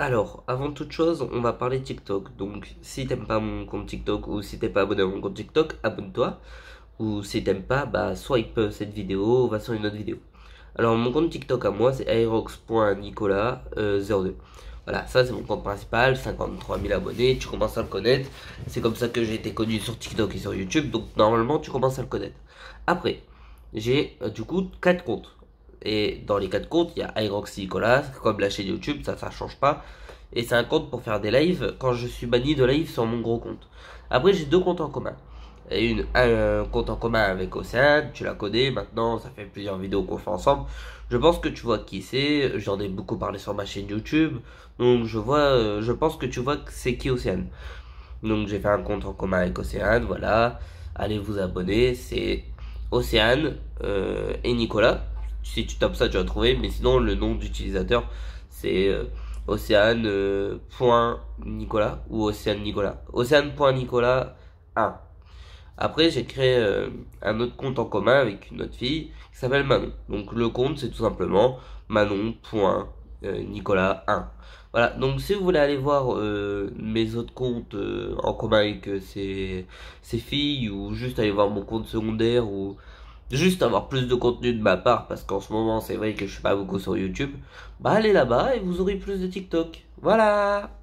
Alors, avant toute chose, on va parler TikTok. Donc, si t'aimes pas mon compte TikTok ou si t'es pas abonné à mon compte TikTok, abonne-toi. Ou si t'aimes pas, bah swipe euh, cette vidéo, va sur une autre vidéo. Alors, mon compte TikTok à moi, c'est aerox.nicolas02. Euh, voilà, ça c'est mon compte principal, 53 000 abonnés, tu commences à le connaître. C'est comme ça que j'ai été connu sur TikTok et sur YouTube, donc normalement tu commences à le connaître. Après, j'ai euh, du coup 4 comptes. Et dans les quatre comptes, il y a Iroxy Nicolas, comme la chaîne YouTube, ça, ça change pas. Et c'est un compte pour faire des lives quand je suis banni de live sur mon gros compte. Après, j'ai deux comptes en commun. Et une, un, compte en commun avec Océane, tu la connais maintenant, ça fait plusieurs vidéos qu'on fait ensemble. Je pense que tu vois qui c'est, j'en ai beaucoup parlé sur ma chaîne YouTube. Donc je euh, je pense que tu vois que c'est qui Océane. Donc j'ai fait un compte en commun avec Océane, voilà. Allez vous abonner, c'est Océane euh, et Nicolas si tu tapes ça, tu vas trouver. Mais sinon, le nom d'utilisateur, c'est euh, Océane.nicolas euh, ou Océane Nicolas. Océane.nicolas 1. Après, j'ai créé euh, un autre compte en commun avec une autre fille qui s'appelle Manon. Donc le compte, c'est tout simplement Manon.nicolas1. Euh, voilà, donc si vous voulez aller voir mes autres comptes en commun avec ces, ces filles ou juste aller voir mon compte secondaire ou juste avoir plus de contenu de ma part, parce qu'en ce moment, c'est vrai que je suis pas beaucoup sur YouTube, bah allez là-bas et vous aurez plus de TikTok. Voilà